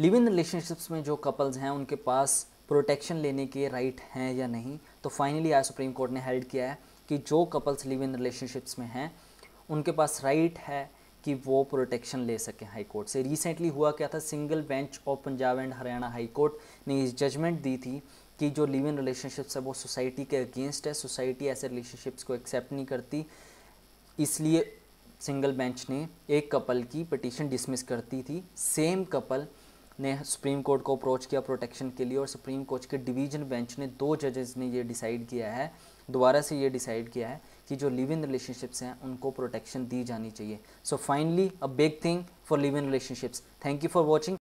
live in relationships में जो couples हैं उनके पास प्रोटेक्शन लेने के राइट हैं या नहीं तो फाइनली आज सुप्रीम कोर्ट ने हेल्ड किया है कि जो कपल्स लिव इन रिलेशनशिप्स में हैं उनके पास राइट है कि वो प्रोटेक्शन ले सकें हाई कोर्ट से रिसेंटली हुआ क्या था single bench of Punjab and Haryana high court ने जजमेंट दी थी कि जो लिव इन रिलेशनशिप्स है वो सोसाइटी के अगेंस्ट है सोसाइटी ऐसे रिलेशनशिप्स को एक्सेप्ट नहीं करती इसलिए सिंगल बेंच ने एक कपल की पटिशन डिसमिस करती थी सेम कपल ने सुप्रीम कोर्ट को अप्रोच किया प्रोटेक्शन के लिए और सुप्रीम कोर्ट के डिवीजन बेंच ने दो जजेस ने ये डिसाइड किया है दोबारा से ये डिसाइड किया है कि जो लिव इन रिलेशनशिप्स हैं उनको प्रोटेक्शन दी जानी चाहिए so finally a big thing for live in relationships thank you for watching